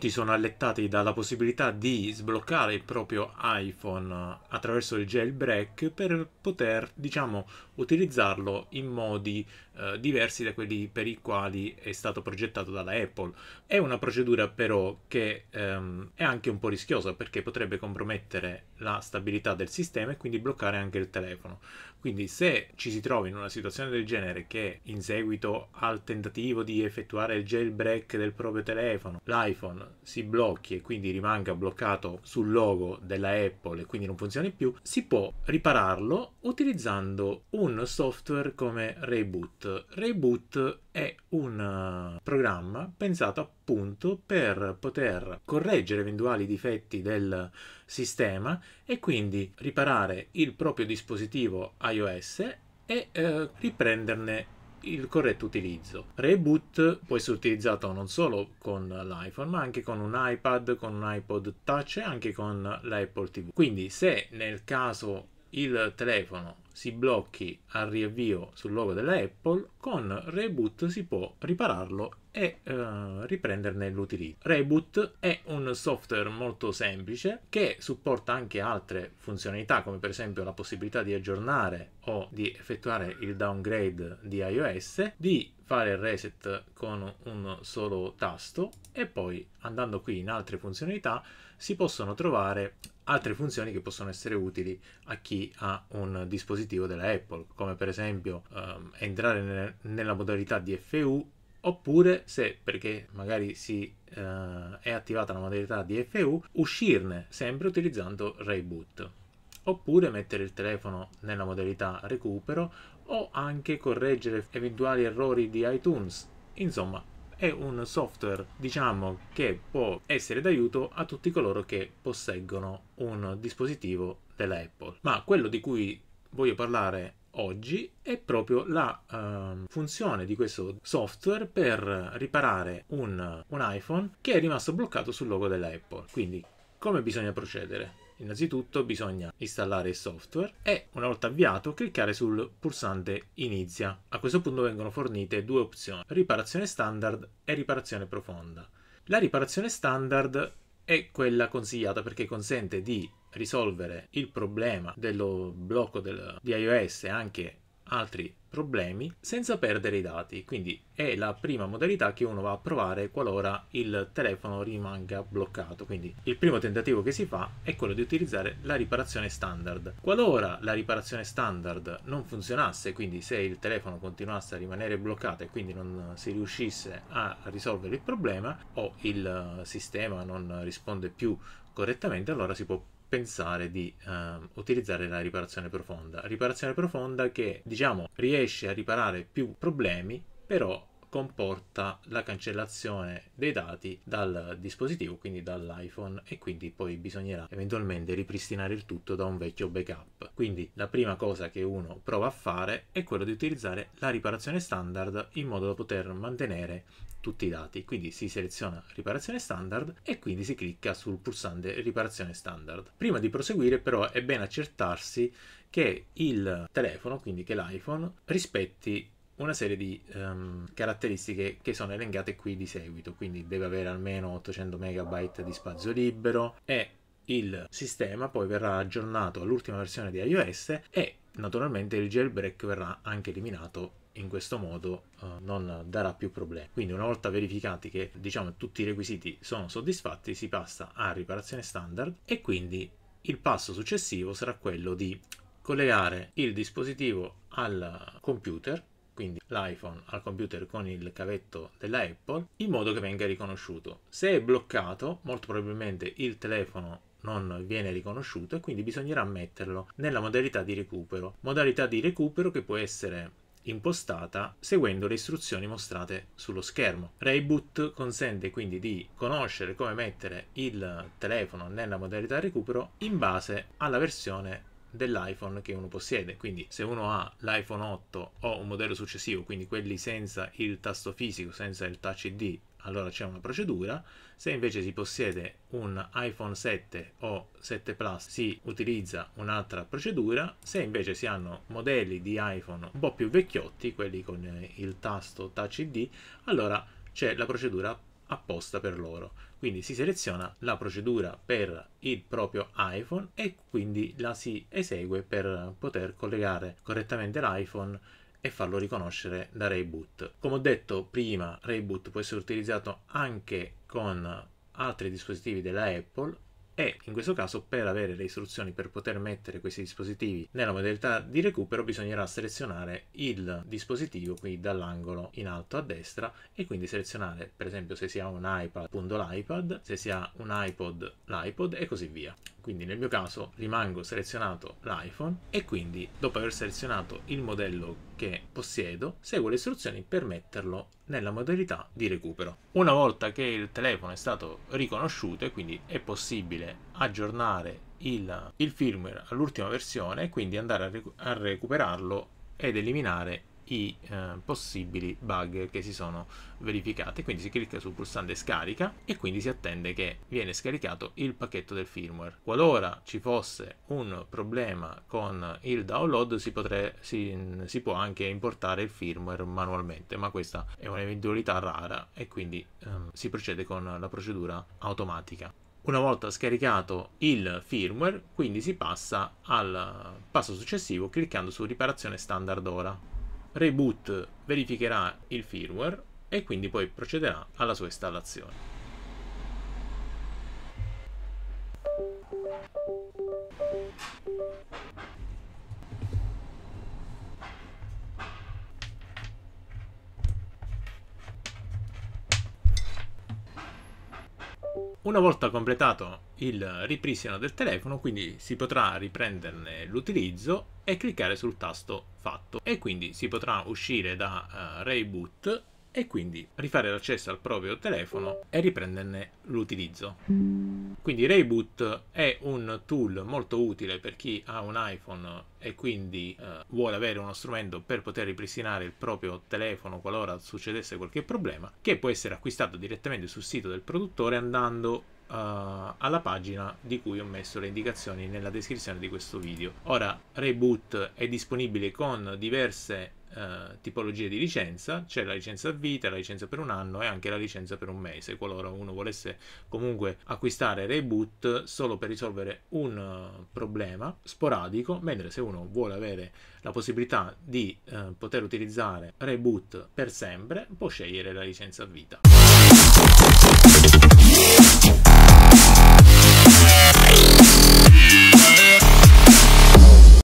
molti sono allettati dalla possibilità di sbloccare il proprio iPhone attraverso il jailbreak per poter, diciamo, utilizzarlo in modi eh, diversi da quelli per i quali è stato progettato dalla Apple. È una procedura però che ehm, è anche un po' rischiosa perché potrebbe compromettere la stabilità del sistema e quindi bloccare anche il telefono. Quindi se ci si trova in una situazione del genere che in seguito al tentativo di effettuare il jailbreak del proprio telefono, l'iPhone si blocchi e quindi rimanga bloccato sul logo della Apple e quindi non funzioni più, si può ripararlo utilizzando un software come Reboot. Reboot è un eh, programma pensato appunto per poter correggere eventuali difetti del sistema e quindi riparare il proprio dispositivo iOS e eh, riprenderne il corretto utilizzo. Reboot può essere utilizzato non solo con l'iPhone, ma anche con un iPad, con un iPod Touch e anche con l'Apple TV. Quindi se nel caso il telefono si blocchi al riavvio sul logo della Apple, con Reboot si può ripararlo e eh, riprenderne l'utilizzo. Reboot è un software molto semplice che supporta anche altre funzionalità come per esempio la possibilità di aggiornare o di effettuare il downgrade di iOS, di fare il reset con un solo tasto e poi andando qui in altre funzionalità si possono trovare altre funzioni che possono essere utili a chi ha un dispositivo della Apple, come per esempio ehm, entrare ne- nella modalità DFU oppure se perché magari si eh, è attivata la modalità DFU uscirne sempre utilizzando Reboot oppure mettere il telefono nella modalità recupero o anche correggere eventuali errori di iTunes insomma è un software diciamo che può essere d'aiuto a tutti coloro che posseggono un dispositivo della Apple. Ma quello di cui voglio parlare oggi è proprio la uh, funzione di questo software per riparare un, un iPhone che è rimasto bloccato sul logo della Apple. Quindi come bisogna procedere? Innanzitutto bisogna installare il software e una volta avviato cliccare sul pulsante inizia. A questo punto vengono fornite due opzioni, riparazione standard e riparazione profonda. La riparazione standard è quella consigliata perché consente di risolvere il problema dello blocco del, di iOS anche altri problemi senza perdere i dati, quindi è la prima modalità che uno va a provare qualora il telefono rimanga bloccato, quindi il primo tentativo che si fa è quello di utilizzare la riparazione standard. Qualora la riparazione standard non funzionasse, quindi se il telefono continuasse a rimanere bloccato e quindi non si riuscisse a risolvere il problema o il eh, sistema non risponde più correttamente, allora si può pensare di uh, utilizzare la riparazione profonda. Riparazione profonda che, diciamo, riesce a riparare più problemi, però comporta la cancellazione dei dati dal dispositivo, quindi dall'iPhone e quindi poi bisognerà eventualmente ripristinare il tutto da un vecchio backup. Quindi la prima cosa che uno prova a fare è quello di utilizzare la riparazione standard in modo da poter mantenere tutti i dati. Quindi si seleziona riparazione standard e quindi si clicca sul pulsante riparazione standard. Prima di proseguire però è bene accertarsi che il telefono, quindi che l'iPhone, rispetti una serie di um, caratteristiche che sono elencate qui di seguito, quindi deve avere almeno 800 MB di spazio libero e il sistema poi verrà aggiornato all'ultima versione di iOS e naturalmente il jailbreak verrà anche eliminato in questo modo uh, non darà più problemi. Quindi una volta verificati che diciamo tutti i requisiti sono soddisfatti si passa a riparazione standard e quindi il passo successivo sarà quello di collegare il dispositivo al computer quindi l'iPhone al computer con il cavetto della Apple, in modo che venga riconosciuto. Se è bloccato, molto probabilmente il telefono non viene riconosciuto e quindi bisognerà metterlo nella modalità di recupero, modalità di recupero che può essere impostata seguendo le istruzioni mostrate sullo schermo. Reboot consente quindi di conoscere come mettere il telefono nella modalità recupero in base alla versione dell'iPhone che uno possiede. Quindi se uno ha l'iPhone 8 o un modello successivo, quindi quelli senza il tasto fisico, senza il touch ID, allora c'è una procedura. Se invece si possiede un iPhone 7 o 7 Plus si utilizza un'altra procedura. Se invece si hanno modelli di iPhone un po' più vecchiotti, quelli con il tasto touch ID, allora c'è la procedura apposta per loro. Quindi si seleziona la procedura per il proprio iPhone e quindi la si esegue per poter collegare correttamente l'iPhone e farlo riconoscere da Rayboot. Come ho detto prima, Rayboot può essere utilizzato anche con altri dispositivi della Apple e in questo caso per avere le istruzioni per poter mettere questi dispositivi nella modalità di recupero bisognerà selezionare il dispositivo qui dall'angolo in alto a destra e quindi selezionare per esempio se si ha un iPad, l'iPad, se si ha un iPod, l'iPod e così via quindi nel mio caso rimango selezionato l'iPhone e quindi dopo aver selezionato il modello che possiedo seguo le istruzioni per metterlo nella modalità di recupero. Una volta che il telefono è stato riconosciuto e quindi è possibile aggiornare il, il firmware all'ultima versione e quindi andare a, recu- a recuperarlo ed eliminare i eh, possibili bug che si sono verificati. Quindi si clicca sul pulsante scarica e quindi si attende che viene scaricato il pacchetto del firmware. Qualora ci fosse un problema con il download si, potre, si, si può anche importare il firmware manualmente, ma questa è un'eventualità rara e quindi ehm, si procede con la procedura automatica. Una volta scaricato il firmware, quindi si passa al passo successivo cliccando su riparazione standard ora. Reboot verificherà il firmware e quindi poi procederà alla sua installazione. Una volta completato il ripristino del telefono, quindi si potrà riprenderne l'utilizzo e cliccare sul tasto fatto e quindi si potrà uscire da uh, eh, Rayboot e quindi rifare l'accesso al proprio telefono e riprenderne l'utilizzo. Quindi Reboot è un tool molto utile per chi ha un iPhone e quindi eh, vuole avere uno strumento per poter ripristinare il proprio telefono qualora succedesse qualche problema, che può essere acquistato direttamente sul sito del produttore andando eh, alla pagina di cui ho messo le indicazioni nella descrizione di questo video. Ora Reboot è disponibile con diverse eh, tipologie di licenza, c'è la licenza a vita, la licenza per un anno e anche la licenza per un mese, qualora uno volesse comunque acquistare Reboot solo per risolvere un eh, problema sporadico, mentre se uno vuole avere la possibilità di eh, poter utilizzare Reboot per sempre, può scegliere la licenza a vita.